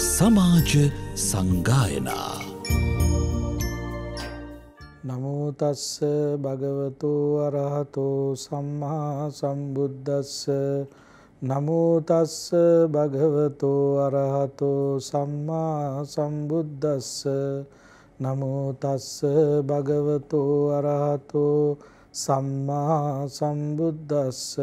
සමාජ සංගායනා නමුතස්ස භගවතු අරහතෝ සම්මා සම්බුද්දස්ස නමුතස්ස භගවතු අරහතෝ සම්මා සම්බුද්දස්ස නමුතස්ස භගවතු අරහතෝ සම්මා සම්බුද්දස්ස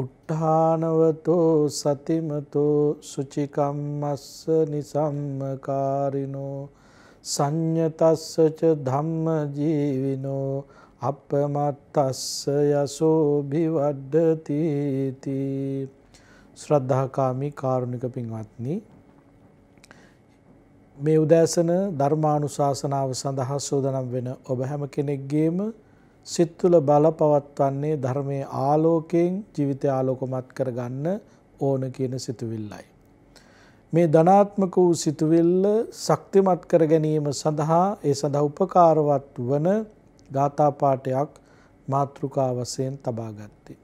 උට්ඨානවතෝ සතිමතෝ සුචිකම්මස්ස නිසම්මකාරිනෝ සංයතස්ස ච ධම්ම ජීවිනෝ අපමත්තස්ස යසෝ භිවඩ්ඩති තී ශ්‍රද්ධාකාමි කාරුණික පින්වත්නි මේ උදෑසන ධර්මානුශාසනාව සඳහා සෝදනම් වෙන ඔබ හැම කෙනෙක්ගේම සිත් තුළ බලපවත්වන්නේ ධර්මයේ ආලෝකයෙන් ජීවිතය ආලෝකමත් කරගන්න ඕන කියන සිතුවිල්ලයි. මේ ධනාත්මක වූ සිතුවිල්ල ශක්තිමත් කර ගැනීම සඳහා ඒ සඳහා උපකාරවත් වන ගාථා පාඨයක් මාත්‍රිකා වශයෙන් තබා ගත්තේ.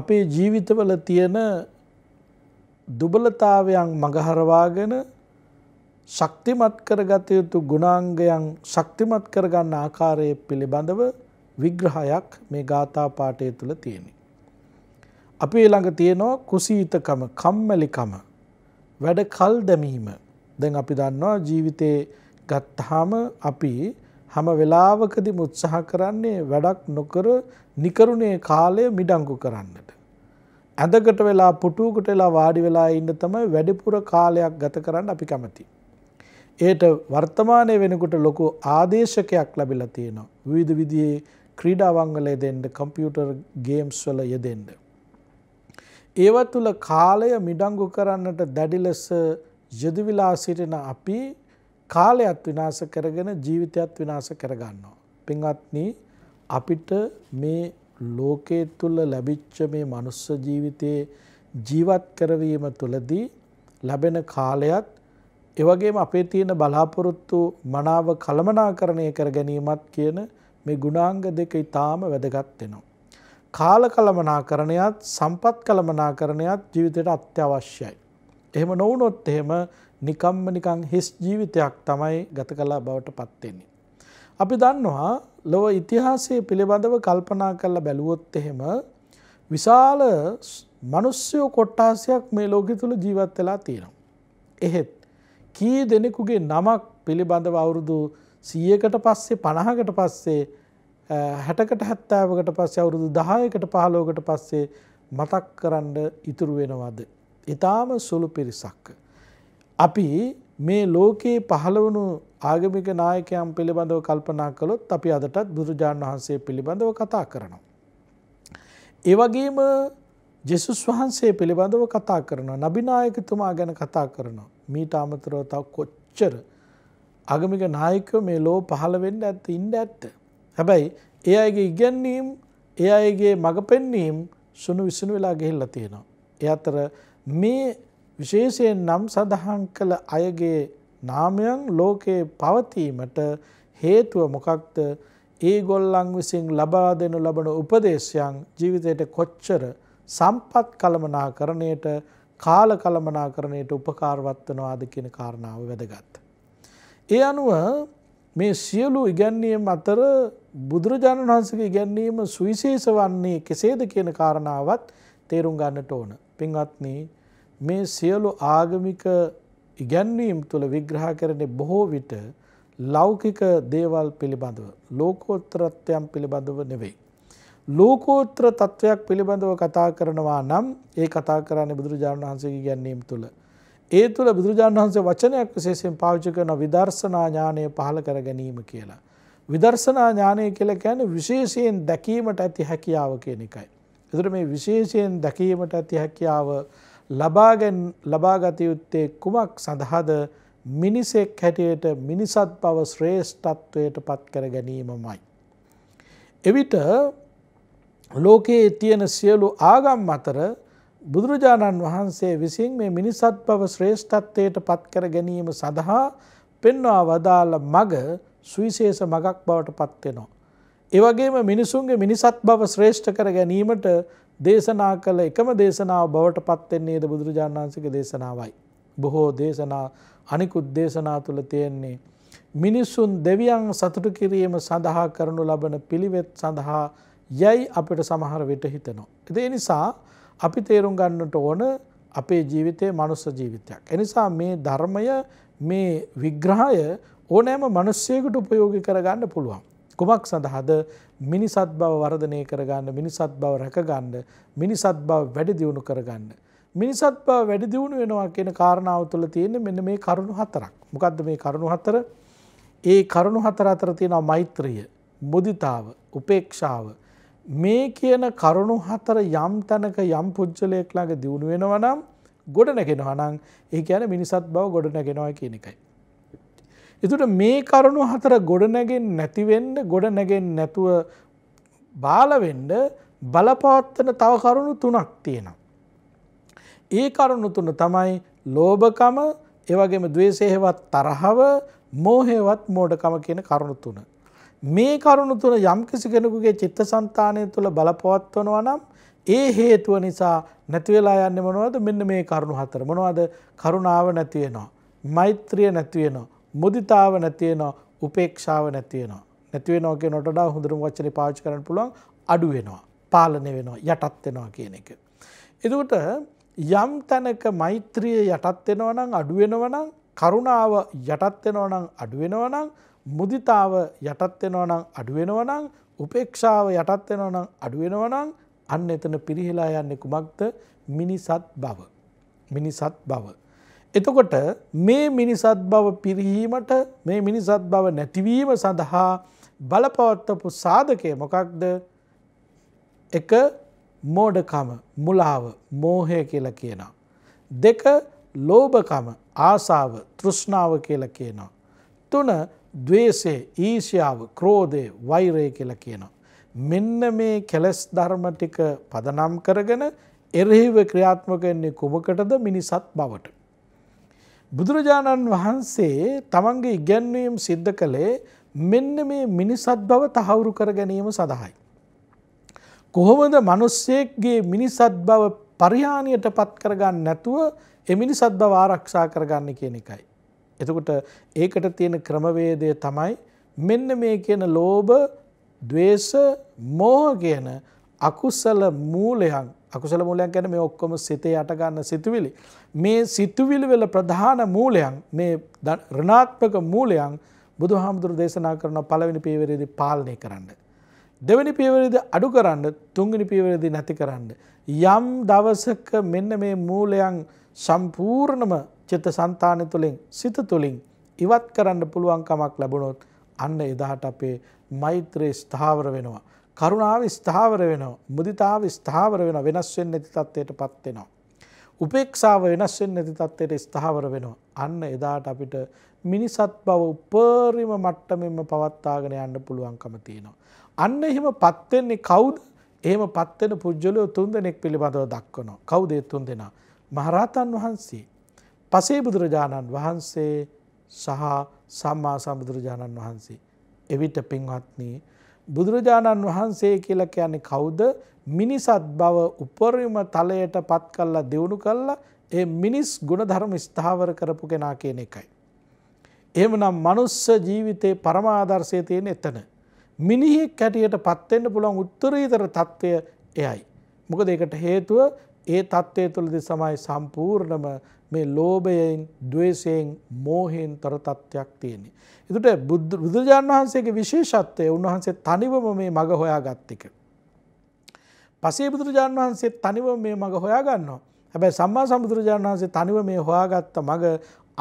අපේ ජීවිතවල තියෙන දුබලතාවයන් මගහරවාගෙන ශක්තිමත් කරගත යුතු ගුණාංගයන් ශක්තිමත් කරගන්න ආකාරය පිළිබඳව විග්‍රහයක් මේ ගාථා පාඨය තුල තියෙනවා. අපි ළඟ තියෙනවා කුසීතකම, කම්මැලිකම, වැඩ කල් දැමීම. දැන් අපි දන්නවා ජීවිතේ ගත්තාම අපි හැම වෙලාවකදීම උත්සාහ කරන්නේ වැඩක් නොකර නිකරුණේ කාලය මිඩංගු කරන්නට. ඇඳකට වෙලා පුටුවකට වෙලා වාඩි වෙලා ඉන්න තමයි වැඩිපුර කාලයක් ගත කරන්න අපි කැමතියි. ඒට වර්තමානය වෙනකොට ලොකු ආදේශකයක් ලැබිලා තියෙනවා. විවිධ විදිහේ ක්‍රීඩාවංගල යෙදෙන්න, කම්පියුටර් ගේම්ස් වල යෙදෙන්න. ඒව තුල කාලය මිඩංගු කරන්නට දැඩි ලෙස යෙදි විලා සිටින අපි කාලයත් විනාශ කරගෙන ජීවිතයත් විනාශ කරගන්නවා. පින්වත්නි අපිට මේ ලෝකයේ තුල ලැබිච්ච මේ මනුස්ස ජීවිතයේ ජීවත් කරවීම තුලදී ලැබෙන කාලයත් එවගේම අපේ තියෙන බලාපොරොත්තු මනාව කළමනාකරණය කර ගැනීමත් කියන මේ ගුණාංග දෙක ඊටාම වැදගත් වෙනවා. කාල කළමනාකරණයත් සම්පත් කළමනාකරණයත් ජීවිතයට අත්‍යවශ්‍යයි. එහෙම නොවුනොත් එහෙම නිකම්ම නිකං හිස් ජීවිතයක් තමයි ගත කලා බවට පත් වෙන්නේ. අපි දන්නවා ලොව ඉතිහාසයේ පිළිබඳව කල්පනා කරලා බැලුවොත් එහෙම විශාල මිනිස්සු කොට්ටාසයක් මේ ලෝකෙ තුල ජීවත් වෙලා තියෙනවා. එහෙත් කී දෙනෙකුගේ නමක් පිළිබඳව අවුරුදු සියකට පස්සේ පණහකට පස්සේ හැටකට හැත්තාවකට පස්සේ අවුරුදු දහයකට පහලෝකට පස්සේ මතක් කරන්න ඉතුරු වෙනවාද. ඉතාම සුළු පිරිසක්. අපි මේ ලෝකයේ පහළවනු ආගමික නායකයම් පිළිබඳව කල්පනා කළොත් අපි අදටත් බුදුරජාණන් වහන්සේ පිළිබඳව කතා කරනවා. ඒවගේම ජෙසුස් වහන්සේ පිළිබඳව කතා කරනවා නබිනායකතුමා ගැන කතා කරනවා. මීට අමතරව තව කොච්චර ආගමික නායකයෝ මේ ලෝ පහළ වෙන්න ඇත්ත ඉන්න ඇත්ත. හැබැයි ඒ අයගේ ඉගැන්වීම්, ඒ අයගේ මඟ පෙන්වීම සුණු විසුණු වෙලා ගිහිල්ලා තියෙනවා. ඒ අතර මේ විශේෂයෙන් නම් සඳහන් කළ අයගේ නාමයන් ලෝකේ පවතීමට හේතුව මොකක්ද? ඒගොල්ලන් විසින් ලබා දෙනු ලබන උපදේශයන් ජීවිතයට කොච්චර සම්පත් කළමනාකරණයට කාල කළමනාකරණයට උපකාරවත් වෙනවාද කියන කාරණාව වැදගත්. ඒ අනුව මේ සියලු ඉගැන්වීම් අතර බුදුරජාණන් වහන්සේගේ ඉගැන්වීම සුවිශේෂ වන්නේ කෙසේද කියන කාරණාවත් තේරුම් ගන්නට ඕන. පින්වත්නි මේ සියලු ආගමික ඉගැන්වීම් තුළ විග්‍රහ කරන්නේ බොහෝ විට ලෞකික දේවල් පිළිබඳව ලෝකෝත්තරත්වයන් පිළිබඳව නෙවෙයි. ලෝකෝත්තර තත්වයක් පිළිබඳව කතා කරනවා නම් ඒ කතා කරන්නේ බුදුරජාණන් වහන්සේගේ ගැන්වීම තුළ. ඒ තුළ බුදුරජාණන් වහන්සේ වචනයක් විශේෂයෙන් පාවිච්චි කරන විදර්ශනා ඥානය පහළ කර ගැනීම කියලා. විදර්ශනා ඥානය කියලා කියන්නේ විශේෂයෙන් දැකීමට ඇති හැකියාව කියන එකයි. ඒතර මේ විශේෂයෙන් දැකීමට ඇති හැකියාව ලබාගෙන් ලබාගත යුත්තේ කුමක් සඳහාද? මිනිසෙක් හැටියට මිනිසත් බව ශ්‍රේෂ්ඨත්වයට පත් කර ගැනීමමයි. එවිට ලෝකයේ තියෙන සියලු ආගම් අතර බුදුරජාණන් වහන්සේ විසින් මේ මිනිසත් බව ශ්‍රේෂ්ඨත්වයට පත්කර ගැනීම සඳහා පෙන්වා වදාළ මග සුවිශේෂ මගක් බවට පත්වෙනවා. එවගේම මිනිසුන්ගේ මිනිසත් බව ශ්‍රේෂ්ඨ කර ගැනීමට දේශනා කළ එකම දේශනාව බවට පත්වෙන්නේද බුදුරජාණන් වහන්සේගේ දේශනාවයි. බොහෝ දේශනා අනිකුත් දේශනා තුළ තියෙන්නේ මිනිසුන් දෙවියන් සතුටු කිරීම සඳහා කරනු ලබන පිළිවෙත් සඳහා යැයි අපට සමහර වෙට හිතනවා. එද නිසා අපි තේරුම් ගන්නට ඕන අපේ ජීවිතය මනුස්ස ජීවිතයක්. එනිසා මේ ධර්මය මේ විග්‍රහය ඕනෑම මනුස්සයකුට උපයෝගි කරගන්න පුළුවන්. කුමක් සඳහාද මිනිසත් බව වර්ධනය කරගන්න මිනිසත් බව රැකගන්න මිනිසත් බව වැඩි දියුණු කරගන්න. මිනිසත් බව වැඩි දියුණු වෙනවා කියන කාරණාව තුළ තියෙන මෙන්න මේ කරුණු හතරක්. මොකක්ද මේ කරුණු හතර ඒ කරුණු හතර අතර තියෙනවා මෛත්‍රිය, මුදිතාව, උපේක්ෂාව, මේ කියන කරුණු හතර යම් තැනක යම් පුද්ගලයෙක් ළඟ දියුණු වෙනවා නම් ගොඩ නැගෙනවා නම් ඒ කියන්නේ මිනිසත් බව ගොඩ නැගෙනවා කියන එකයි. එතකොට මේ කරුණු හතර ගොඩ නැගෙන්නේ නැති වෙන්න ගොඩ නැගෙන්නේ නැතුව බාල වෙන්න බලපවත්වන තව කරුණු තුනක් තියෙනවා. ඒ කරුණු තුන තමයි ලෝභකම, ඒ වගේම ද්වේෂයවත් තරහව, මෝහයවත් මෝඩකම කියන කරුණු තුන. මේ කරුණු තුන යම්කිසි කෙනෙකුගේ චිත්තසංතානය තුළ බලපවත්වනවා නම් ඒ හේතුව නිසා නැති වෙලා යන්නේ මොනවද මෙන්න මේ කරුණු හතර මොනවද කරුණාව නැති වෙනවා මෛත්‍රිය නැති වෙනවා මුදිතාව නැති වෙනවා උපේක්ෂාව නැති වෙනවා නැති වෙනවා කියනට වඩා හොඳටම වචනේ පාවිච්චි කරන්න පුළුවන් අඩු වෙනවා පාලනය වෙනවා යටත් වෙනවා කියන එක. එතකොට යම් තැනක මෛත්‍රිය යටත් වෙනවා නම් අඩු වෙනවා නම් කරුණාව යටත් වෙනවා නම් අඩු වෙනවා නම් මුදිතාව යටත් වෙනවා නම් අඩු වෙනවා නම් උපේක්ෂාව යටත් වෙනවා නම් අඩු වෙනවා නම් අන්න එතන පිරිහිලා යන්නේ කුමක්ද මිනිසත් බව මිනිසත් බව එතකොට මේ මිනිසත් බව පිරිහීමට මේ මිනිසත් බව නැතිවීම සඳහා බලපවත්වපු සාධකය මොකක්ද එක මෝඩකම මුලාව මෝහය කියලා කියනවා දෙක ලෝභකම ආසාව තෘෂ්ණාව කියලා කියනවා තුන දවේසේ ඊශාව ක්‍රෝධය වෛරය කියලා කියනවා. මෙන්න මේ කෙලෙස් ධර්මටික පදනම් කරගෙන එරෙහිව ක්‍රියාත්මකන්නේ කුමකටද මිනිසත් බවට. බුදුරජාණන් වහන්සේ තමන්ගේ ඉගැන්වීම් සිද්ධ කළේ මෙන්න මේ මිනිසත් බව තහවුරු කර ගැනීම සඳහායි. කොහොමද මනුස්සයෙක්ගේ මිනිසත් බව පරිහානියට පත් කරගන්න නැතුව එමිනිසත් බව ආරක්ෂා කරගන්න කියන එකයි. එතකොට ඒකට තියෙන ක්‍රමවේදය තමයි මෙන්න මේ කියන ලෝභ, ద్వේස, මෝහ කියන අකුසල මූලයන් අකුසල මූලයන් කියන්නේ මේ ඔක්කොම සිතේ යට ගන්න සිතුවිලි. මේ සිතුවිලි වල ප්‍රධාන මූලයන් මේ ඍණාත්මක මූලයන් බුදුහාමුදුරු දේශනා කරන පළවෙනි පියවරේදී පාලනය කරන්න. දෙවෙනි පියවරේදී අඩු කරන්න, තුන්වෙනි පියවරේදී නැති කරන්න. යම් දවසක මෙන්න මේ මූලයන් සම්පූර්ණම චිත්ත સંතාන තුලින් සිත තුලින් ඉවත් කරන්න පුළුවන් කමක් ලැබුණොත් අන්න එදාට අපේ මෛත්‍රී ස්ථාවර වෙනවා කරුණාව ස්ථාවර වෙනවා මුදිතාව ස්ථාවර වෙනවා වෙනස් වෙන්නේ නැති තත්ත්වයටපත් වෙනවා උපේක්ෂාව වෙනස් වෙන්නේ නැති තත්ත්වයට ස්ථාවර වෙනවා අන්න එදාට අපිට මිනිසත් බව උපරිම මට්ටමින්ම පවත්වාගෙන යන්න පුළුවන්කම තියෙනවා අන්න එහෙමපත් වෙන්නේ කවුද එහෙමපත් වෙන පුජ්‍යලෝ තුන් දෙනෙක් පිළිබඳව දක්වනවා කවුද ඒ තුන් දෙනා මහරහතන් වහන්සේ පසේ බුදුරජාණන් වහන්සේ සහ සම්මා සම්බුදුරජාණන් වහන්සේ. එවිට පින්වත්නී බුදුරජාණන් වහන්සේ කියලා කියන්නේ කවුද මිනිසත් බව උපරිම තලයට පත් කල්ලා දියුණු කල්ලා ඒ මිනිස් ගුණධර්ම ස්ථාවර කරපු කෙනා කියන එකයි. එහෙමනම් මනුස්ස ජීවිතේ පරමාදර්ශය තියෙන එතන. මිනිහෙක් හැටියට පත් වෙන්න පුළුවන් උත්තරීතර తত্ত্বය එයයි. මොකද ඒකට හේතුව ඒ தත්ත්වය තුළදී සමායි සම්පූර්ණම මේ ලෝභයෙන්, ద్వේෂයෙන්, මෝහයෙන් තර තත්ත්වයක් තියෙන්නේ. ඒකට බුදුරජාන් වහන්සේගේ විශේෂත්වය උන්වහන්සේ තනිවම මේ මග හොයාගත් එක. පසේ බුදුරජාන් වහන්සේ තනිවම මේ මග හොයාගන්නවා. හැබැයි සම්මා සම්බුදුරජාණන් වහන්සේ තනිව මේ හොයාගත්ත මග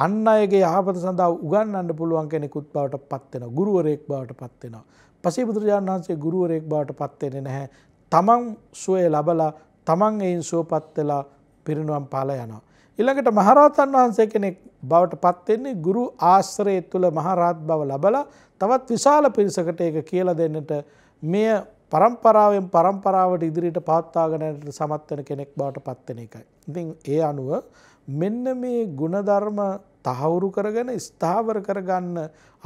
අන් අයගේ යහපත සඳහා උගන්වන්න පුළුවන් කෙනෙකුත් බවට පත් වෙනවා. ගුරුවරයෙක් බවට පත් වෙනවා. පසේ බුදුරජාණන් වහන්සේ ගුරුවරයෙක් බවට පත් වෙන්නේ නැහැ. තමන් සුවය ලබලා තමන් එයින් සුවපත් වෙලා පිරිනුවම් පාලා යනවා. ඊළඟට මහරහතන් වහන්සේ කෙනෙක් බවට පත් වෙන්නේ ගුරු ආශ්‍රය තුල මහරහත් බව ලබලා තවත් විශාල පිරිසකට ඒක කියලා දෙන්නට මෙය પરම්පරාවෙන් પરම්පරාවට ඉදිරියට පවත්වාගෙන යන්නට සමත් වෙන කෙනෙක් බවට පත් වෙන එකයි. ඉතින් ඒ අනුව මෙන්න මේ ಗುಣධර්ම තහවුරු කරගෙන ස්ථාවර කරගන්න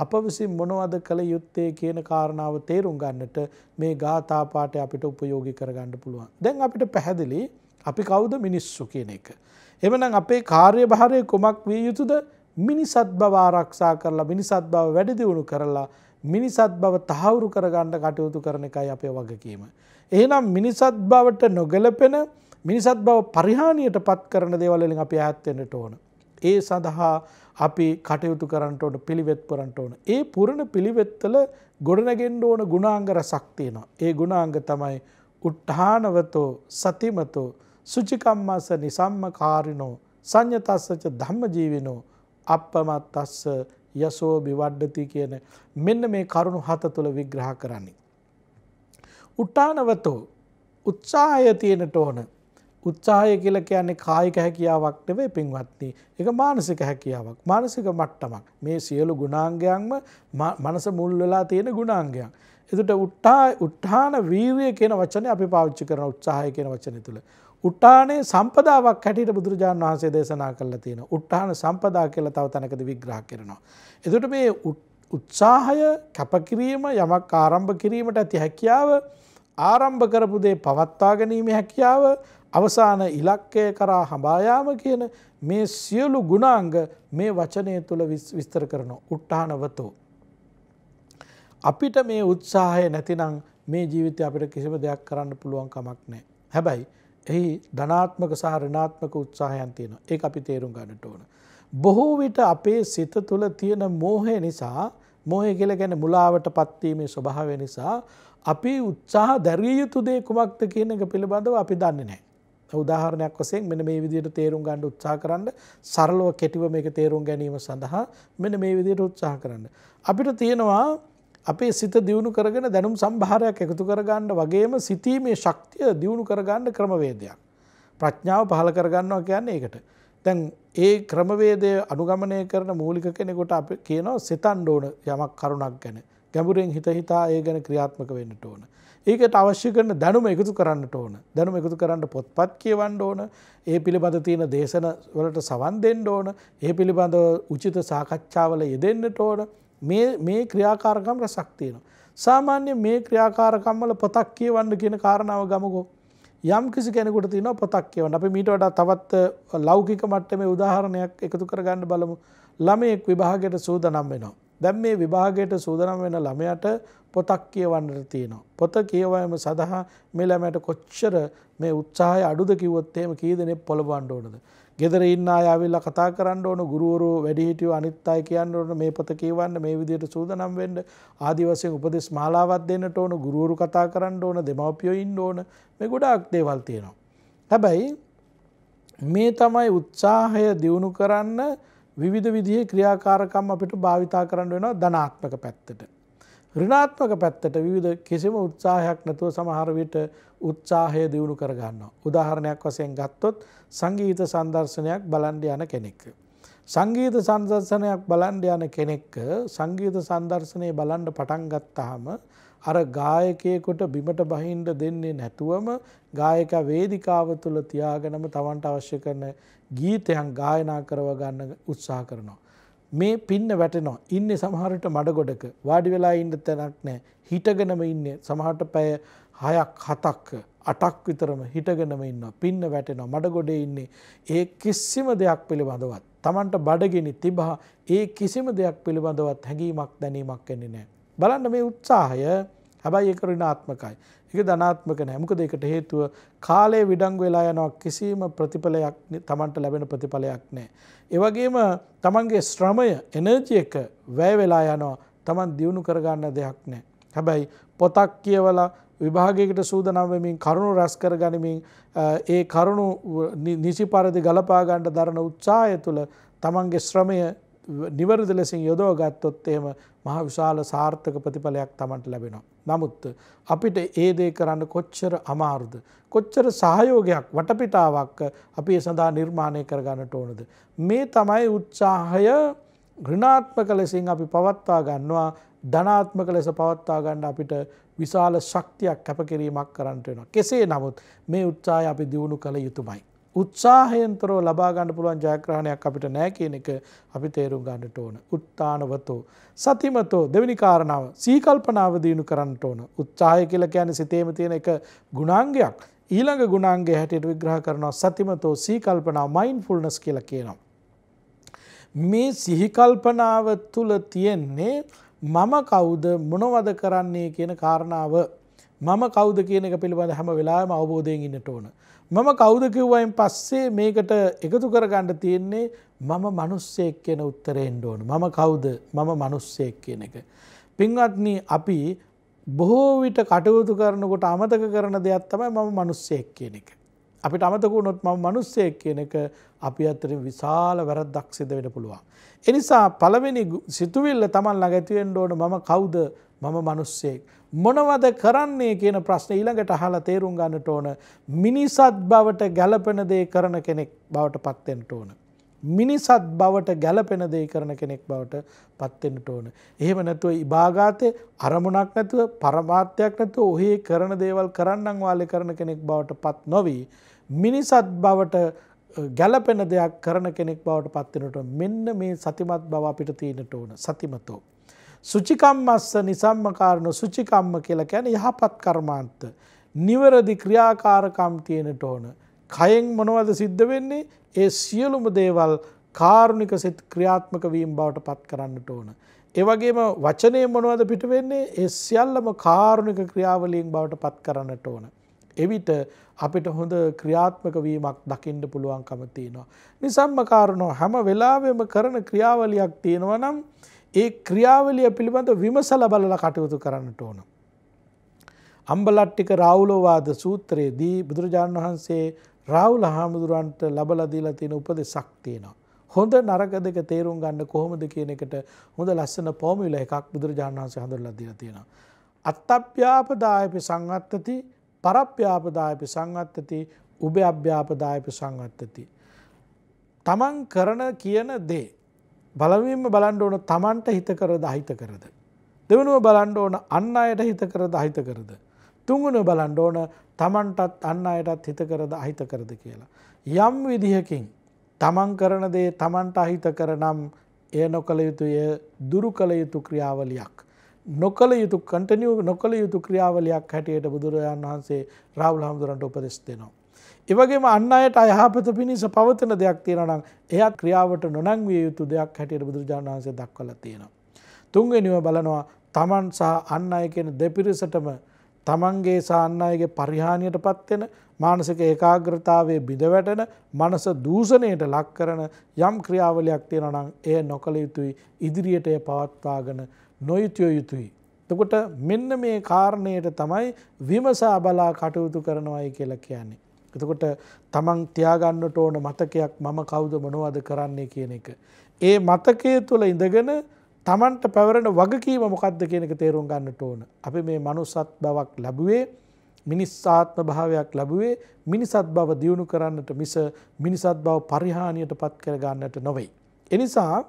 අප විසින් මොනවද කළ යුත්තේ කියන කාරණාව තේරුම් ගන්නට මේ ගාථා පාඨය අපිට උපයෝගී කරගන්න පුළුවන්. දැන් අපිට පැහැදිලි අපි කවුද මිනිස්සු කියන එක. එවනම් අපේ කාර්යභාරය කුමක් විය යුතුද? මිනිසත් බව ආරක්ෂා කරලා මිනිසත් බව වැඩි දියුණු කරලා මිනිසත් බව තහවුරු කරගන්න කටයුතු කරන එකයි අපේ වගකීම. එහෙනම් මිනිසත් බවට නොගැලපෙන මිනිසත් බව පරිහානියට පත් කරන දේවල් වලින් අපි ඈත් වෙන්නට ඕනේ. ඒ සඳහා අපි කටයුතු කරන්නට ඕන පිළිවෙත් පුරන්නට ඕන. ඒ පුරණ පිළිවෙත්වල ගොඩනගෙන්න ඕන ගුණාංග රසක් තියෙනවා. ඒ ගුණාංග තමයි උත්හානවතෝ සතිමතෝ සුචිකම්මස නිසම්මකාරිනෝ සංයතස්සච ධම්මජීවිනෝ අපමත්තස්ස යසෝ බිවඩ්ඩති කියන මෙන්න මේ කරුණු හත තුළ විග්‍රහ කරන්නේ. උට්ටානවතෝ උත්සාහය තියෙනට ඕන උත්සාහය කියලා කියන්නේ කායික හැකියාවක් නෙවෙයි පින්වත්නි. ඒක මානසික හැකියාවක්. මානසික මට්ටමක්. මේ සියලු ගුණාංගයන්ම මනස මුල් වෙලා තියෙන ගුණාංගයන්. එතකොට උත්හා උත්හාන වීරිය කියන වචනේ අපි පාවිච්චි කරන උත්සාහය කියන වචනේ තුල. උට්ටානේ සම්පදාවක් හැටියට බුදුරජාණන් වහන්සේ දේශනා කරලා තියෙනවා. උට්ටාන සම්පදා කියලා තව තැනකදී විග්‍රහ කරනවා. එතකොට මේ උත්සාහය කැපකිරීම යමක් ආරම්භ කිරීමට ඇති හැකියාව ආරම්භ කරපු දේ පවත්වා ගැනීම හැකියාව අවසාන ඉලක්කය කරා හඹායාම කියන මේ සියලු ගුණාංග මේ වචනය තුළ විස්තර කරනවා. උට්ටානවතෝ. අපිට මේ උත්සාහය නැතිනම් මේ ජීවිතය අපිට කිසිම දෙයක් කරන්න පුළුවන් කමක් නෑ. හැබැයි එහි ධනාත්මක සහ ඍණාත්මක උත්සාහයන් තියෙනවා. ඒක අපි තේරුම් ගන්නට ඕන. බොහෝ විට අපේ සිත තුළ තියෙන මෝහය නිසා මෝහය කියලා කියන්නේ මුලාවට පත්වීමේ ස්වභාවය නිසා අපි උත්සාහ දැරිය යුතු දේ කුමක්ද කියන එක පිළිබඳව අපි දන්නේ නැහැ. උදාහරණයක් වශයෙන් මෙන්න මේ විදිහට තේරුම් ගන්න උත්සාහ කරන්න සරලව කෙටිව මේක තේරුම් ගැනීම සඳහා මෙන්න මේ විදිහට උත්සාහ කරන්න. අපිට තියෙනවා අපේ සිත දියුණු කරගෙන දැනුම් සම්භාරයක් එකතු කරගන්න වගේම සිතීමේ ශක්තිය දියුණු කරගන්න ක්‍රමවේදයක්. ප්‍රඥාව පහළ කරගන්නවා කියන්නේ ඒකට. දැන් ඒ ක්‍රමවේදය අනුගමනය කරන මූලික කෙනෙකුට අපි කියනවා සිතන්න ඕන යමක් කරුණක් ගැන. ගැඹුරෙන් හිත හිතා ඒ ගැන ක්‍රියාත්මක වෙන්නට ඕන. ඒකට අවශ්‍ය කරන දැනුම එකතු කරන්නට ඕන දැනුම එකතු කරන්න පොත්පත් කියවන්න ඕන ඒ පිළිබඳ තියෙන දේශන වලට සවන් දෙන්න ඕන ඒ පිළිබඳ උචිත සාකච්ඡාවල යෙදෙන්නට ඕන මේ මේ ක්‍රියාකාරකම් රසක් තියෙනවා සාමාන්‍ය මේ ක්‍රියාකාරකම් වල පොතක් කියවන්න කියන කාරණාව ගමකෝ යම් කිසි කෙනෙකුට තියෙන පොතක් කියවන්න. අපි මීට වඩා තවත් ලෞකික මට්ටමේ උදාහරණයක් එකතු කරගන්න බලමු. ළමයෙක් විභාගයට සූදානම් වෙනවා. දැන් මේ විභාගයට සූදානම් වෙන ළමයට පොතක් කියවන්නට තියෙනවා. පොත කියවීම සඳහා මේ ළමයට කොච්චර මේ උත්සාහය අඩුද කිව්වොත් එහෙම කී දෙනෙක් පොළඹවන්න ඕනද? ගෙදර ඉන්න අය ආවිල්ලා කතා කරන්න ඕන ගුරුවරු වැඩිහිටියෝ අනිත් අය කියන්න ඕන මේ පොත කියවන්න මේ විදිහට සූදානම් වෙන්න ආදි වශයෙන් උපදෙස් මාලාවක් දෙන්නට ඕන ගුරුවරු කතා කරන්න ඕන දෙමව්පියෝ ඉන්න ඕන මේ ගොඩාක් දේවල් තියෙනවා. හැබැයි මේ තමයි උත්සාහය දියුණු කරන්න විවිධ විදිහේ ක්‍රියාකාරකම් අපිට භාවිතා කරන්න වෙනවා ධනාත්මක පැත්තට. ඍණාත්මක පැත්තට විවිධ කිසිම උත්සාහයක් නැතුව සමහර විට උත්සාහය දියුණු කරගන්නවා. උදාහරණයක් වශයෙන් ගත්තොත් සංගීත සංදර්ශනයක් බලන්න යන කෙනෙක්. සංගීත සංදර්ශනයක් බලන්න යන කෙනෙක් සංගීත සංදර්ශනය බලන්න පටන් ගත්තාම අර ගායකයෙකුට බිමට බහින්න දෙන්නේ නැතුවම ගායක වේදිකාව තුල තියාගෙනම Tamanට අවශ්‍ය කරන ගීතයන් ගායනා කරව ගන්න උත්සාහ කරනවා. මේ පින්න වැටෙනවා. ඉන්නේ සමහරට මඩගොඩක. වාඩි වෙලා ඉන්න තැනක් නැහැ. හිටගෙනම ඉන්නේ. සමහරට පැය 6ක් 7ක් 8ක් විතරම හිටගෙනම ඉන්නවා. පින්න වැටෙනවා. මඩගොඩේ ඉන්නේ. ඒ කිසිම දෙයක් පිළිබඳවත් Tamanට බඩගිනි තිබහා ඒ කිසිම දෙයක් පිළිබඳවත් හැඟීමක් දැනීමක් එන්නේ නැහැ. බලන්න මේ උත්සාහය හැබැයි ඒක ඍණාත්මකයි. ඒක ධනාත්මක නෑ. මොකද ඒකට හේතුව කාලය විඩංගු වෙලා යනවා කිසිම ප්‍රතිඵලයක් Tamanට ලැබෙන ප්‍රතිඵලයක් නෑ. ඒ වගේම Tamanගේ ශ්‍රමය, එනර්ජි එක වැය වෙලා යනවා. Taman දියුණු කරගන්න දෙයක් නෑ. හැබැයි පොතක් කියවලා විභාගයකට සූදනම් වෙමින් කරුණු රැස් කර ගනිමින් ඒ කරුණු නිසි පරිදි ගලපා ගන්න දරන උත්සාහය තුළ තමන්ගේ ශ්‍රමය නිවරදි ලෙසින් යොදව ගත්තොත් එහෙම මහ විශාල සාර්ථක ප්‍රතිඵලයක් Tamanට ලැබෙනවා. නමුත් අපිට ඒ දේ කරන්න කොච්චර අමාරුද? කොච්චර සහයෝගයක් වටපිටාවක් අපි ඒ සඳහා නිර්මාණය කර ගන්නට ඕනද? මේ තමයි උත්සාහය ඍණාත්මක ලෙසින් අපි පවත්වා ගන්නවා ධනාත්මක ලෙස පවත්වා ගන්න අපිට විශාල ශක්තියක් කැපකිරීමක් කරන්නට වෙනවා. කෙසේ නමුත් මේ උත්සාහය අපි දියුණු කළ යුතුමයි. උත්සාහයන්තරෝ ලබාගන්න පුළුවන් ජයග්‍රහණයක් අපිට නෑ කියන එක අපි තේරුම් ගන්නට ඕන. උත්තානවතෝ. සතිමතෝ දෙවැනි කාරණාව සීකල්පනාව දියුණු කරන්නට ඕන. උත්සාහය කියලා කියන්නේ සිතේම තියෙන එක ගුණාංගයක්. ඊළඟ ගුණාංගය හැටියට විග්‍රහ කරනවා සතිමතෝ සීකල්පනාව මයින්ඩ්ෆුල්නස් කියලා කියනවා. මේ සිහිකල්පනාව තුල තියෙන්නේ මම කවුද මොනවද කරන්නේ කියන කාරණාව මම කවුද කියන එක පිළිබඳ හැම වෙලාවෙම අවබෝධයෙන් ඉන්නට ඕන. මම කවුද කිව්වයින් පස්සේ මේකට එකතු කරගන්න තියෙන්නේ මම මනුස්සයෙක් කියන උත්තරෙන්ඩ ඕන මම කවුද මම මනුස්සයෙක් කියන එක. පින්වත්න අපි බොහෝ විට කටයුතු කරනකොට අමතක කරන දෙයක් තමයි මම මනුස්සයෙක් කියන එක. අපිට අමතකුණොත් මම මනුස්සයෙක් කියන එක අපි අතරින් විශාල වැරද්දක් සිද වෙන පුළුවන්. එනිසා පළවෙනි සිතුවිල්ල තමන් ළඟ ඇතිවෙන්න ඕන මම කවුද මම මනුස්සයෙක්. මොනවද කරන්නේ කියන ප්‍රශ්න ඊළඟට අහලා තේරුම් ගන්නට ඕන මිනිසත් බවට ගැලපෙන දේ කරන කෙනෙක් බවට පත්වෙන්නට ඕන. මිනිසත් බවට ගැලපෙන දේ කරන කෙනෙක් බවට පත්වෙන්නට ඕන. එහෙම නැතුව ඉභාගාතය අරමුණක් නැතුව පරමාත්‍යයක් නැතුව ඔහේ කරන දේවල් කරන්නම් වාලේ කරන කෙනෙක් බවට පත් නොවී මිනිසත් බවට ගැලපෙන දෙයක් කරන කෙනෙක් බවට පත්වෙනට මෙන්න මේ සතිමත් බව අපිට තියෙනට ඕන සතිමතෝ. සුචිකම්මස්ස නිසම්මකාරණ සුචිකම්ම කියලා කියන්නේ යහපත් කර්මාන්ත. නිවැරදි ක්‍රියාකාරකම් තියෙනට ඕන. කයෙන් මොනවද සිද්ධ වෙන්නේ? ඒ සියලුම දේවල් කාරුණික සිත ක්‍රියාත්මක වීම බවට පත් කරන්නට ඕන. ඒ වගේම වචනේ මොනවද පිට වෙන්නේ? ඒ සියල්ලම කාරුණික ක්‍රියාවලියෙන් බවට පත් කරන්නට ඕන. එවිට අපිට හොඳ ක්‍රියාත්මක වීමක් දකින්න පුළුවන්කම තියෙනවා. නිසම්ම කාරණෝ හැම වෙලාවෙම කරන ක්‍රියාවලියක් තියෙනවා නම් ඒ ක්‍රියාවලිය පිළිබඳ විමසල බලල කටයුතු කරන්නට ඕන. අම්බලට්ටික රාවුලෝවාද සූත්‍රයේදී බුදුරජාණන් වහන්සේ රාවුල හාමුදුරුවන්ට ලබලදීලා තියෙන උපදෙ සක්තියනවා. හොඳ නරක දෙක තේරුම් ගන්න කොහොමද කියන එකට හොඳ ලස්සන පෝමිල එකක් බුදුරජාණන් වහන්සේ හඳුන්වලා දීලා තියෙනවා. අත්අභ්‍යාපදායපි සංවත්තති පරප්‍යාපදායපි සංවත්තති උබේ අභ්‍යාපදායපි සංවත්තති. තමන් කරන කියන දේ බලවින්ම බලන්න ඕන තමන්ට හිත කරද අහිත කරද. දෙවනුව බලන්න ඕන අන්න අයට හිත කරද අහිත කරද. තුංගුණ බලන්න ඕන තමන්ටත් අන්න අයටත් හිත කරද අහිත කරද කියලා. යම් විදිහකින් තමන් කරන දේ තමන්ට අහිත කරනම් එය නොකළ යුතුය දුරු කළ යුතු ක්‍රියාවලියක්. නොකළ යුතු කටනිය නොකළ යුතු ක්‍රියාවලයක් හැටියට බුදුරජාන් වහන්සේ රාවුල හමුදුරන්ට උපදෙස් දෙනවා. එවගේම අන්න අයට අයහපත පිණිස පවතන දෙයක් තියෙනවා නම් එයා ක්‍රියාවට නොනංවිය යුතු දෙයක් හැටියට බුදුරජාණන් වහන්සේ දක්වලා තියෙනවා. තුන්වෙනිව බලනවා තමන් සහ අන් අය කියන දෙපිරිසටම තමන්ගේ සහ අන් අයගේ පරිහානියටපත් වෙන මානසික ඒකාග්‍රතාවයේ බිඳවැටෙන මනස දූෂණයට ලක් කරන යම් ක්‍රියාවලියක් තියෙනවා නම් එය නොකළ යුතුයි ඉදිරියට එය පවත්වාගෙන නොයුතුය යුතුයි. එතකොට මෙන්න මේ කාරණයට තමයි විමසා බලා කටයුතු කරනවායි කියලා කියන්නේ. එතකොට තමන් තියාගන්නට ඕන මතකයක් මම කවුද මොනවද කරන්නේ කියන එක. ඒ මතකය තුළ ඉඳගෙන තමන්ට පැවරෙන වගකීම මොකක්ද කියන එක තේරුම් ගන්නට ඕන. අපි මේ මනුස්සත් බවක් ලැබුවේ මිනිස්සාත්ම භාවයක් ලැබුවේ මිනිසත් බව දියුණු කරන්නට මිස මිනිසත් බව පරිහානියට පත් කර ගන්නට නොවේ. එනිසා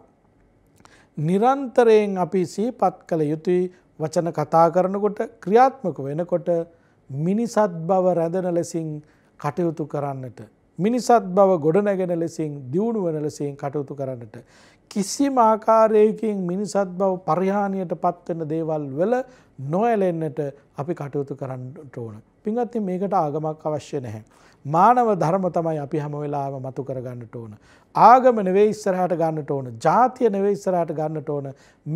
නිරන්තරයෙන් අපි සිහිපත් කළ යුතුයි වචන කතා කරනකොට ක්‍රියාත්මක වෙනකොට මිනිසත් බව රැඳෙන ලෙසින් කටයුතු කරන්නට මිනිසත් බව ගොඩනැගෙන ලෙසින් දියුණු වෙන ලෙසින් කටයුතු කරන්නට කිසිම ආකාරයකින් මිනිසත් බව පරිහානියට පත්වෙන දේවල් වල නොඇලෙන්නට අපි කටයුතු කරන්නට ඕන. පින්වත්නි මේකට ආගමක් අවශ්‍ය නැහැ. මානව ධර්ම තමයි අපි හැම වෙලාවෙම මතු කර ගන්නට ඕන. ආගම නෙවෙයි ඉස්සරහට ගන්නට ඕන. ජාතිය නෙවෙයි ඉස්සරහට ගන්නට ඕන.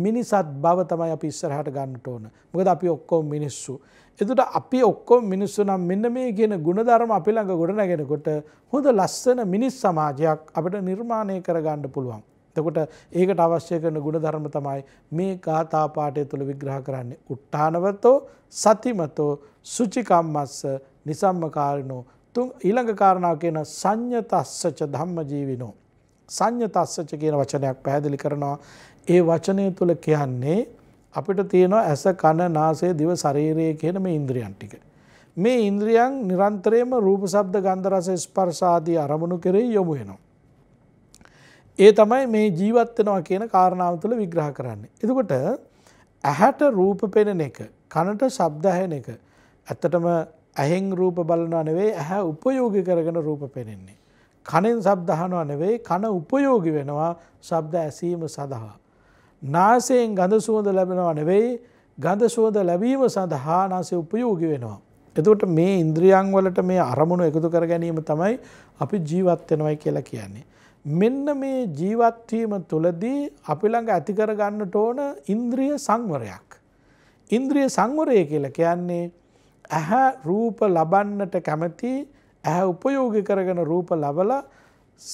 මිනිසත් බව තමයි අපි ඉස්සරහට ගන්නට ඕන. මොකද අපි ඔක්කොම මිනිස්සු. එතකොට අපි ඔක්කොම මිනිස්සු නම් මෙන්න මේ කියන ಗುಣධර්ම අපි ළඟ ගොඩනගෙනකොට හොඳ ලස්සන මිනිස් සමාජයක් අපිට නිර්මාණය කරගන්න පුළුවන්. එතකොට ඒකට අවශ්‍ය කරන ಗುಣධර්ම තමයි මේ ගාථා පාඨය තුළ විග්‍රහ කරන්නේ. උට්ටානවතෝ සතිමතෝ සුචිකම්මස්ස නිසම්මකාරිනෝ ඊළඟ කාරණාව කියන සංයතස්සච ධම්මජීවිනෝ සංයතස්සච කියන වචනයක් පැහැදිලි කරනවා ඒ වචනය තුල කියන්නේ අපිට තියෙනවා ඇස කන නාසය දිව ශරීරය කියන මේ ඉන්ද්‍රියන් ටික මේ ඉන්ද්‍රියන් නිරන්තරයෙන්ම රූප ශබ්ද ගන්ධ රස ස්පර්ශ ආදී අරමුණු කෙරෙහි යොමු වෙනවා ඒ තමයි මේ ජීවත් වෙනවා කියන කාරණාව තුළ විග්‍රහ කරන්නේ එතකොට ඇහැට රූප පෙනෙන එක කනට ශබ්ද ඇහෙන එක ඇත්තටම ඇහෙන් රූප බලනවා නෙවෙයි ඇහැ උපයෝගී කරගෙන රූප පෙනෙන්නේ. කනෙන් ශබ්ද අහනවා නෙවෙයි කන උපයෝගී වෙනවා ශබ්ද ඇසීම සඳහා. නාසයෙන් ගඳ සුවඳ ලැබෙනවා නෙවෙයි ගඳ සුවඳ ලැබීම සඳහා නාසය උපයෝගී වෙනවා. එතකොට මේ ඉන්ද්‍රියන් වලට මේ අරමුණු එකතු කර ගැනීම තමයි අපි ජීවත් වෙනවයි කියලා කියන්නේ. මෙන්න මේ ජීවත් වීම තුළදී අපි ළඟ ඇති කර ගන්නට ඕන ඉන්ද්‍රිය සංවරයක්. ඉන්ද්‍රිය සංවරය කියලා කියන්නේ ඇහ රූප ලබන්නට කැමති ඇහ උපයෝග කරගෙන රූප ලබලා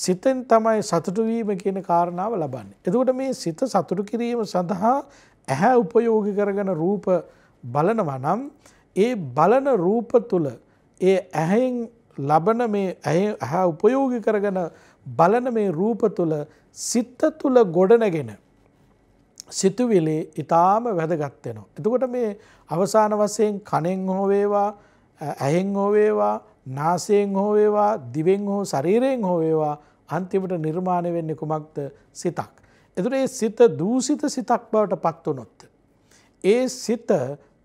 සිතෙන් තමයි සතුටු වීම කියන කාරණාව ලබන්නේ. එතකොට මේ සිත සතුටු කිරීම සඳහා ඇහැ උපයෝග කරගෙන රූප බලනවා නම් ඒ බලන රූප තුල ඒ ඇහෙන් ලබන මේ ඇහැ උපයෝග කරගෙන බලන මේ රූප තුල සිත තුල ගොඩනගෙන සිතුවිලි ඉතාම වැදගත් වෙනවා. එතකොට මේ අවසාන වශයෙන් කණෙන් හෝ වේවා, ඇහෙන් හෝ වේවා, නාසයෙන් හෝ වේවා, දිවෙන් හෝ ශරීරයෙන් හෝ වේවා අන්තිමට නිර්මාණය වෙන්නේ කුමක්ද? සිතක්. එතකොට මේ සිත දූෂිත සිතක් බවට පත් වුණොත් ඒ සිත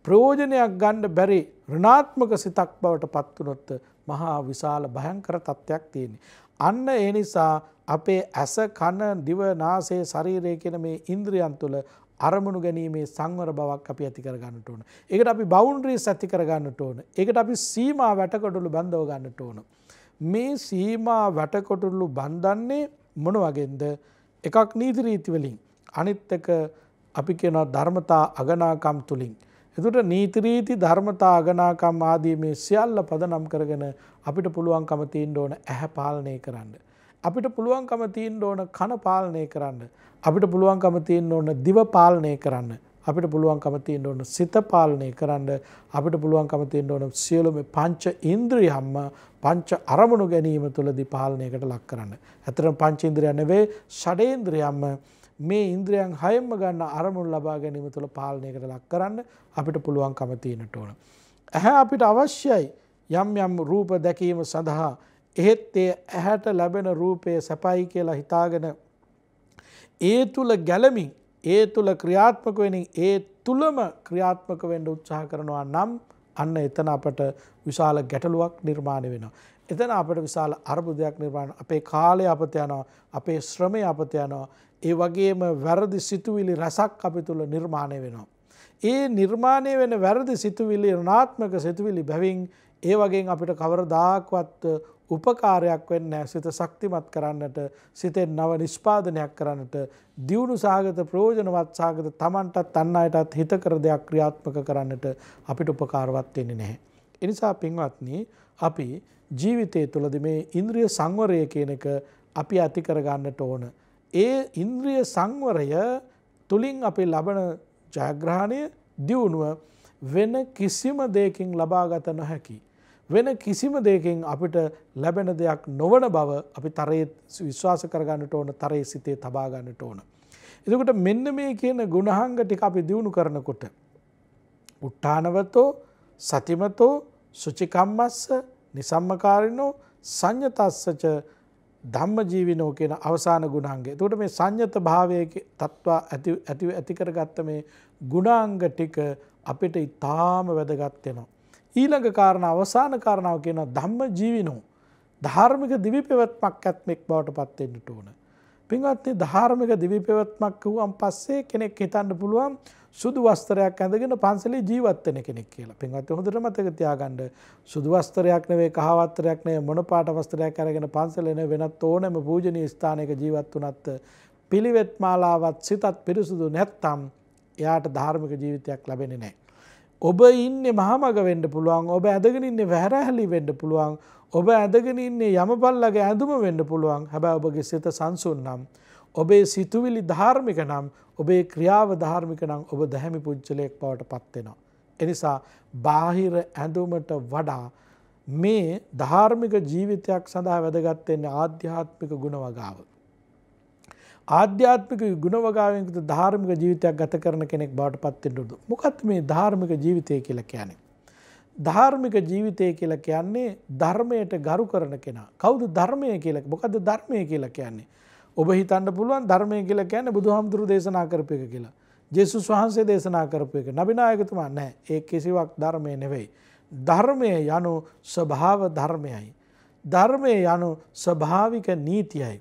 ප්‍රයෝජනයක් ගන්න බැරි ඍණාත්මක සිතක් බවට පත් වුණොත් මහා විශාල භයංකර තත්ත්වයක් තියෙනවා. අන්න ඒ නිසා අපේ ඇස කණ දිව නාසය ශරීරය කියන මේ ඉන්ද්‍රියන් තුළ අරමුණු ගැනීමේ සංවර බවක් අපි ඇති කරගන්නට ඕන. ඒකට අපි බවුන්ඩ්‍රීස් ඇති කරගන්නට ඕන. ඒකට අපි සීමා වැටකොටුළු බඳව ගන්නට ඕන. මේ සීමා වැටකොටුළු බන්ධන්නේ මොන වගේද? එකක් නීති රීති වලින්, අනිත් එක අපි කියනවා ධර්මතා අගනාකම් තුලින්. එතකොට නීති රීති ධර්මතා අගනාකම් ආදී මේ සියල්ල පදනම් කරගෙන අපිට පුළුවන්කම තියෙන්න ඕන ඇහැ පාලනය කරන්න. අපිට පුළුවන්කම තියෙන්න ඕන කන පාලනය කරන්න. අපිට පුළුවන්කම තියෙන්න ඕන දිව පාලනය කරන්න. අපිට පුළුවන්කම තියෙන්න ඕන සිත පාලනය කරන්න. අපිට පුළුවන්කම තියෙන්න ඕන සියලුම පංච ඉන්ද්‍රියම්ම පංච අරමුණු ගැනීම තුළදී පාලනයකට ලක් කරන්න. ඇත්තටම පංච ඉන්ද්‍රිය නෙවෙයි ෂඩේන්ද්‍රියම්ම මේ ඉන්ද්‍රියන් හයම ගන්න අරමුණු ලබා ගැනීම තුළ පාලනයකට ලක් කරන්න අපිට පුළුවන්කම තියෙන්නට ඕන. ඇහැ අපිට අවශ්‍යයි යම් යම් රූප දැකීම සඳහා එහෙත් ඒ ඇහැට ලැබෙන රූපය සැපයි කියලා හිතාගෙන ඒ තුළ ගැලමින් ඒ තුළ ක්‍රියාත්මක වෙනින් ඒ තුළම ක්‍රියාත්මක වෙන්න උත්සාහ කරනවා නම් අන්න එතන අපට විශාල ගැටලුවක් නිර්මාණය වෙනවා. එතන අපට විශාල අර්බුදයක් නිර්මාණ අපේ කාලය අපත යනවා අපේ ශ්‍රමය අපත යනවා ඒ වගේම වැරදි සිතුවිලි රැසක් අපි තුළ නිර්මාණය වෙනවා. ඒ නිර්මාණය වෙන වැරදි සිතුවිලි රනාත්මක සිතුවිලි බැවින් ඒ වගේ අපිට කවරදාක්වත් උපකාරයක් වෙන්න සිත ශක්තිමත් කරන්නට සිතෙන් නව නිෂ්පාදනයක් කරන්නට දියුණු සාගත ප්‍රයෝජනවත් සාගත තමන්ටත් අන්න අයටත් හිතකර දෙයක් ක්‍රියාත්මක කරන්නට අපිට උපකාරවත් වෙන්නේ නැහැ. එනිසා පින්වත්නි අපි ජීවිතය තුළද මේ ඉන්ද්‍රිය සංවරය කියන එක අපි ඇති කරගන්නට ඕන. ඒ ඉන්ද්‍රිය සංවරය තුලින් අපි ලබන ජයග්‍රහණය දියුණුව වෙන කිසිම දෙයකින් ලබාගත නොහැකි. වෙන කිසිම දෙයකින් අපිට ලැබෙන දෙයක් නොවන බව අපි තරයේ විශ්වාස කරගන්නට ඕන තරයේ සිතේ තබා ගන්නට ඕන. එතකොට මෙන්න මේ කියන ගුණහංග ටික අපි දිනු කරනකොට උට්ටානවතෝ සතිමතෝ සුචිකම්මස්ස නිසම්මකාරිනෝ සංයතස්සච ධම්මජීවිනෝ කියන අවසාන ගුණාංගය. එතකොට මේ සංයත භාවයේ තත්වා ඇති ඇති කරගත්ත මේ ගුණාංග ටික අපිට ඊටාම වැදගත් වෙනවා. ඊළඟ කාරණ අවසාන කාරණාව කියන ධම්ම ජීවිනෝ. ධාර්මික දිවි පැවැත්මක් ඇත්මෙක් බවට පත්වෙන්නට ඕන. පින්වත්ති ධාර්මික දිවි පැවැත්මක් වූම් පස්සේ කෙනෙක් හිතන්න පුළුවන් සුදු වස්ත්‍රයක් ඇඳගෙන පන්සලේ ජීවත් වෙන කෙනෙක් කියලා. පින්වත් හොඳට මතක තියාගන්න සුදු වස්ත්‍රයක් නෙවෙයි කහ වස්ත්‍රයක් නෙවෙයි මොන පාට වස්ත්‍රයක් අරගෙන පන්සලේ නෙවෙයි වෙනත් ඕනෑම පූජනීය ස්ථානයක ජීවත් වුණත් පිළිවෙත් මාලාවත් සිතත් පිරිසුදු නැත්නම් එයාට ධාර්මික ජීවිතයක් ලැබෙන්නේ නැහැ. ඔබ ඉන්න මහමග වෙන්ඩ පුළුවන් ඔබ ඇදගෙන ඉන්න වැහැරහැලි වෙන්ඩ පුළුවන් ඔබ ඇදගෙන ඉන්නේ යමපල්ලගේ ඇඳුම වෙන්ඩ පුළුවන් හැබැ ඔබගේ සිත සංසුන් නම්. ඔබේ සිතුවිලි ධාර්මික නම් ඔබේ ක්‍රියාව ධාර්මික නම් ඔබ දැහැමි පුච්චලයෙක් බවට පත්වෙනවා. එනිසා බාහිර ඇඳුමට වඩා මේ ධාර්මික ජීවිතයක් සඳහා වැදගත්වෙන්නේ ආධ්‍යාත්මික ගුණවගාව. ආධ්‍යාත්මික ගුණවගාවෙන්කුත ධාර්මික ජීවිතයක් ගත කරන කෙනෙක් බවට පත්වෙන්ටුදු. මොකත් මේ ධාර්මික ජීවිතය කියල කියන්නේ. ධාර්මික ජීවිතය කියල කියන්නේ ධර්මයට ගරු කරන කෙනා. කවුද ධර්මය කියලක් මොකද ධර්මය කියල කියන්නේ. ඔබ හිතන්න පුළුවන් ධර්මය කියල කියන්නේ බුදු හාමුදුරු දේශනා කරපය එක කියලා. ජෙසුස් වහන්සේ දේශනා කරපය එක නබිනායකතුමා නෑ ඒ කිසිවක් ධර්මය නෙවෙයි. ධර්මය යනු ස්වභාව ධර්මයයි. ධර්මය යනු ස්වභාවික නීතියයි.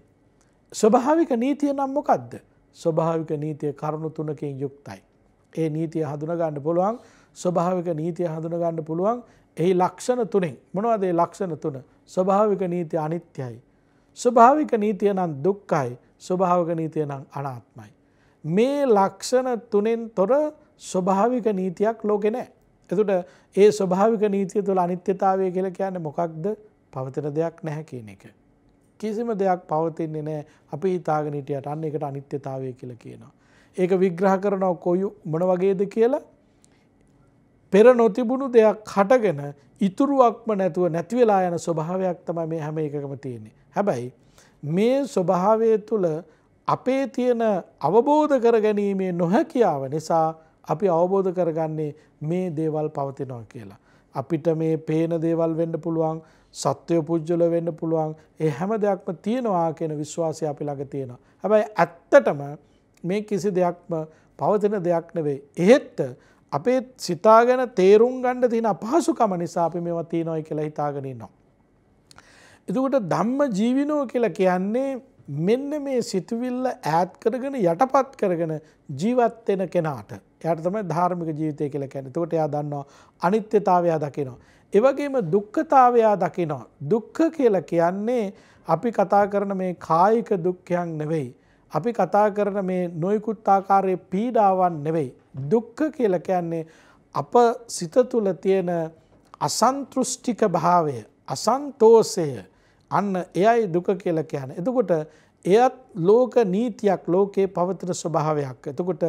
ස්වභාවික නීතිය නම් මොකක්ද ස්වභාවික නීතිය කරුණු තුනකින් යුක්තයි. ඒ නීතිය හඳුනගන්න පුළුවන් ස්වභාවික නීතිය හඳුනගන්න පුළුවන් එහි ලක්ෂණ තුනෙන් මොනවදේ ලක්ෂණ තුන ස්වභාවික නීතිය අනිත්‍යයි. ස්වභාවික නීතිය නම් දුක්කයි ස්වභාවක නීතිය නම් අනාත්මයි. මේ ලක්ෂණ තුනෙන් තොර ස්වභාවික නීතියක් ලෝකෙ නෑ. එතුට ඒ ස්වභාවික නීතිය තුළ අනිත්‍යතාවය කියල කියන්න මොකක්ද පවතන දෙයක් නැහැ කියන එක. කිසිම දෙයක් පවතින්නේ නෑ අපි හිතාගෙන හිටියට අන්න එකට අනිත්‍යතාවය කියලා කියනවා. ඒක විග්‍රහ කරනව කොයි මොන වගේද කියලා පෙර නොතිබුණු දෙයක් හටගෙන ඉතුරුවක්ම නැතුව නැති වෙලා යන ස්වභාවයක් තමයි මේ හැම එකකම තියෙන්නේ. හැබැයි මේ ස්වභාවය තුළ අපේ තියෙන අවබෝධ කරගැනීමේ නොහැකියාව නිසා අපි අවබෝධ කරගන්නේ මේ දේවල් පවතිනවා කියලා. අපිට මේ පේන දේවල් වෙන්න පුළුවන් සත්‍ය පුජ්‍යල වෙන්න පුළුවන් ඒ හැම දෙයක්ම තියෙනවා කියන විශ්වාසය අපි ළඟ තියෙනවා. හැබැයි ඇත්තටම මේ කිසි දෙයක්ම පවතින දෙයක් නෙවෙයි. එහෙත් අපේ සිතාගෙන තේරුම් ගන්න තියෙන අපහසුකම නිසා අපි මේවා තියනවායි කියලා හිතාගෙන ඉන්නවා. එතකොට ධම්ම ජීවිනෝ කියලා කියන්නේ මෙන්න මේ සිතුවිල්ල ඈත් කරගෙන යටපත් කරගෙන ජීවත් වෙන කෙනාට එයාට තමයි ධාර්මික ජීවිතය කියලා කියන්නේ. එතකොට එයා දන්නවා අනිත්‍යතාවය දකිනවා. එවගේම දුක්ඛතාවයා දකිනවා. දුක්ඛ කියලා කියන්නේ අපි කතා කරන මේ කායික දුක්ඛයන් නෙවෙයි. අපි කතා කරන මේ නොයෙකුත් ආකාරයේ පීඩාවන් නෙවෙයි. දුක්ඛ කියලා කියන්නේ අප සිත තුළ තියෙන අසන්තුෂ්ටික භාවය, අසන්තෝෂය. අන්න එයයි දුක කියලා කියන්නේ. එතකොට එයත් ලෝක නීතියක් ලෝකේ පවතින ස්වභාවයක්. එතකොට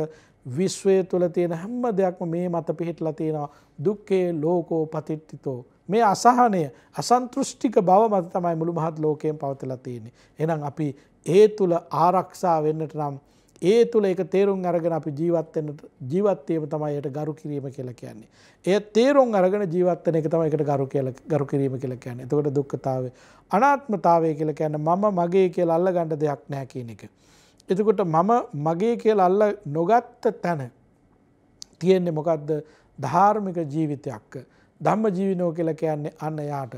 විශ්වය තුළ තියෙන හැම දෙයක්ම මේ මත පිහිටලා තියෙනවා දුක්ඛේ ලෝකෝ පතිට්ඨිතෝ මේ අසහනය අසන්තුෂ්ටික බව මත තමයි මුළු මහත් ලෝකයෙන් පවතිලා තියෙන්නේ. එහෙනම් අපි ඒ තුල ආරක්ෂා වෙන්නට නම් ඒ තුල ඒක තේරුම් අරගෙන අපි ජීවත් වෙන්න ජීවත් වීම තමයි ඒකට ගරු කිරීම කියලා කියන්නේ. ඒ තේරුම් අරගෙන ජීවත් වෙන එක තමයි ඒකට ගරු කියලා ගරු කිරීම කියලා කියන්නේ. එතකොට දුක්ඛතාවය අනාත්මතාවය කියලා කියන්නේ මම මගේ කියලා අල්ලගන්න දෙයක් නැහැ කියන එක. එතකොට මම මගේ කියලා අල්ල නොගත්ත තැන තියෙන්නේ මොකක්ද ධාර්මික ජීවිතයක් ධම්ම ජීවිනෝ කියලා කියන්නේ අන්න යාට.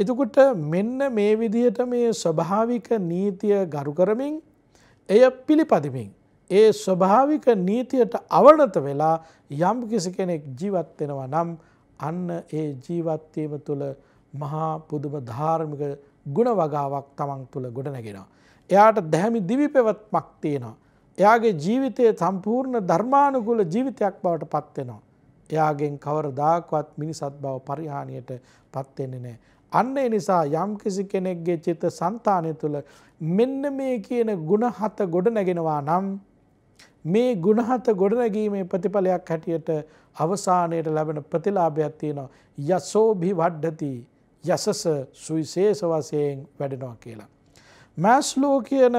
එතකොට මෙන්න මේ විදිහට මේ ස්වභාවික නීතිය ගරු කරමින් එය පිළිපදිමින් ඒ ස්වභාවික නීතියට අවනත වෙලා යම් කිසි කෙනෙක් ජීවත් වෙනවා නම් අන්න ඒ ජීවත් වීම තුළ මහා පුදුම ධාර්මික ගුණ වගාවක් තමන් තුළ ගොඩනගෙනවා. එයාට දැහැමි දිවි පැවැත්මක් තියෙනවා. එයාගේ ජීවිතය සම්පූර්ණ ධර්මානුකූල ජීවිතයක් බවට පත්වෙනවා. එයාගෙන් කවරදාකවත් මිනිසත් බව පරිහානියට පත්වෙන්නේ නැහැ. අන්න ඒ නිසා යම්කිසි කෙනෙක්ගේ චිත්ත સંતાණය තුල මෙන්න මේ කියන ಗುಣ හත ගොඩ නැගෙනවා නම් මේ ಗುಣ හත ගොඩ නැගීමේ ප්‍රතිඵලයක් හැටියට අවසානයේට ලැබෙන ප්‍රතිලාභයක් තියෙනවා. යසෝභි වඩ්ඩති යසස සුවිශේෂ වශයෙන් වැඩෙනවා කියලා. මෑස්ලෝ කියන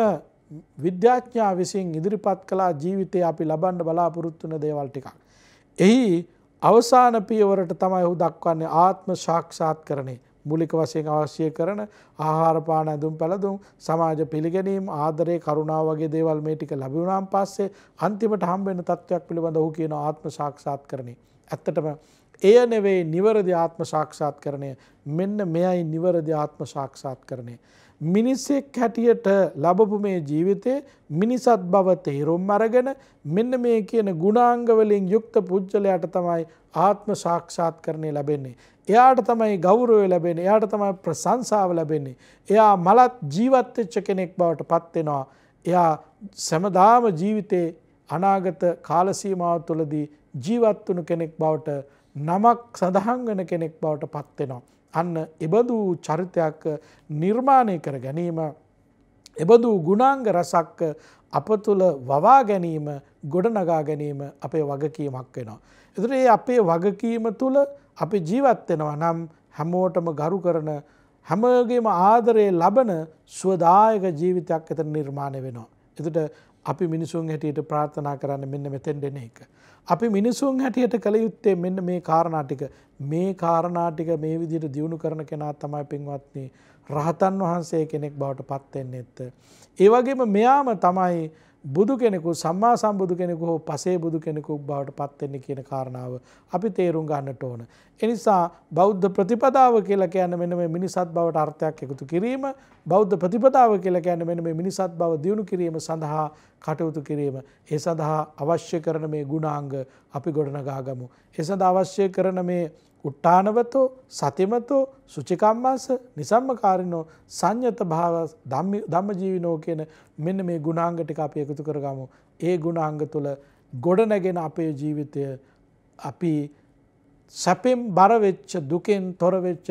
විද්‍යාඥා විසින් ඉදිරිපත් කලා ජීවිතය අපි ලබන්ඩ බලාපොරොත්තුන දේවල් ටිකක්. එහි අවසාන පියවරට තමයි ඔහු දක්වන්නේ ආත්ම ශක්ෂාත් කරනේ මුලික වශයෙන් අවශ්‍ය කරන ආහාරපාන ඇඳුම් පැළඳුම් සමාජ පිළිගැනීම ආදරය කරුණාව වගේ දේවල් මේ ටික ලැබුණාන් පස්සේ අන්තිමට හම්බෙන තත්ත්වයක් පිළිබඳ ඔහු කියන ආත්ම ශක්ෂාත් කරනේ. ඇත්තටම එය නෙවෙයි නිවරදි ආත්ම ශක්ෂාත් කරණය මෙන්න මෙයයි නිවරදි ආත්ම ශක්ෂාත් කරණය. මිනිස්සෙක් හැටියට ලබපු මේ ජීවිතේ මිනිසත් බව තේරුම් අරගෙන මෙන්න මේ කියන ගුණාංග වලින් යුක්ත පුජ්‍යලයට තමයි ආත්ම සාක්ෂාත් කරණය ලැබෙන්නේ. එයාට තමයි ගෞරවය ලැබෙන්නේ. එයාට තමයි ප්‍රශංසාව ලැබෙන්නේ. එයා මලත් ජීවත් වෙච්ච කෙනෙක් බවට පත් වෙනවා. එයා සෑමදාම ජීවිතේ අනාගත කාල සීමාව තුළදී ජීවත් වුණු කෙනෙක් බවට නමක් සඳහන් වෙන කෙනෙක් බවට පත් වෙනවා. අන්න එබඳු චරිතයක් නිර්මාණය කර ගැනීම එබඳු ගුණාංග රසක් අප තුළ වවා ගැනීම ගොඩනගා ගැනීම අපේ වගකීමක් වෙනවා. එතුට ඒ අපේ වගකීම තුළ අපි ජීවත්වෙනවා නම් හැමෝටම ගරු කරන හැමගේම ආදරයේ ලබන ස්වදායක ජීවිතයක් එත නිර්මාණය වෙනවා. එතුට අපි මිනිසුන් හැටියට ප්‍රාර්ථනා කරන්න මෙන්න මෙතෙන් දෙන එක. අපි මිනිසුන් හැටියට කළ යුත්තේ මෙන්න මේ කාරණාටික මේ කාරණාටික මේ විදිහට දියුණු කරන කෙනා තමයි පින්වත්නි රහතන් වහන්සේ කෙනෙක් බවට පත් වෙන්නේ නැත්. ඒ වගේම මෙයාම තමයි බුදු කෙනෙකු සම්මා සම්බුදු කෙනෙකු හෝ පසේ බුදු කෙනෙකු බවට පත් වෙන්නේ කියන කාරණාව අපි තේරුම් ගන්නට ඕන. ඒ නිසා බෞද්ධ ප්‍රතිපදාව කියලා කියන්නේ මෙන්න මේ මිනිසත් බවට අර්ථයක් එකතු කිරීම, බෞද්ධ ප්‍රතිපදාව කියලා කියන්නේ මෙන්න මේ මිනිසත් බව දියුණු කිරීම සඳහා කටයුතු කිරීම ඒ සඳහා අවශ්‍ය කරන මේ ගුණාංග අපි ගොඩනගා ගමු. ඒ සඳහා අවශ්‍ය කරන මේ උට්ටානවතෝ සතිමතෝ සුචිකම්මාස නිසම්මකාරිනෝ සංයත භාව ධම්මජීවිනෝ කියන මෙන්න මේ ගුණාංග ටික අපි එකතු කරගමු. ඒ ගුණාංග තුල ගොඩනැගෙන අපේ ජීවිතය අපි සැපෙන් බරවෙච්ච දුකෙන් තොරවෙච්ච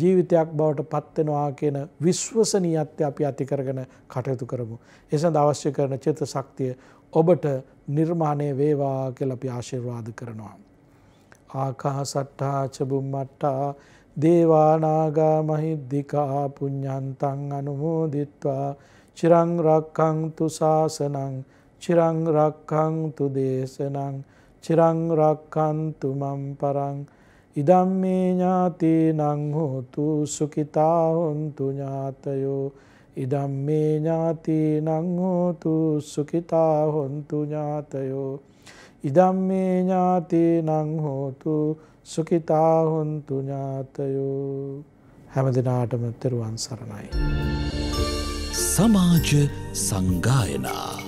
ජීවිතයක් බවට පත්වෙනවා කියන විශ්වසනීයත්වය අපි ඇති කරගෙන කටයුතු කරමු. ඒ සඳහා අවශ්‍ය කරන චේත ශක්තිය ඔබට නිර්මාණය වේවා කියලා අපි ආශිර්වාද කරනවා. ආකාසට්ටා චබුම්මට්ටා දේවානාගා මහිද්దికා පුඤ්ඤන්තං අනුමෝදිත්වා චිරං රක්ඛන්තු ශාසනං චිරං රක්ඛන්තු දේශනං චිරං රක්ඛන්තු මම් පරං ඉදම්මේ ඥාතේ නං හෝතු සුඛිතා හොන්තු ඥාතයෝ ඉදම්මේ ඥාතේ නං හෝතු සුඛිතා හොන්තු ඥාතයෝ ඉදම්මේ ඥාතේ නං හෝතු සුඛිතා හොන්තු ඥාතයෝ හැම දිනාටම තෙරුවන් සරණයි සමාජ සංගායනා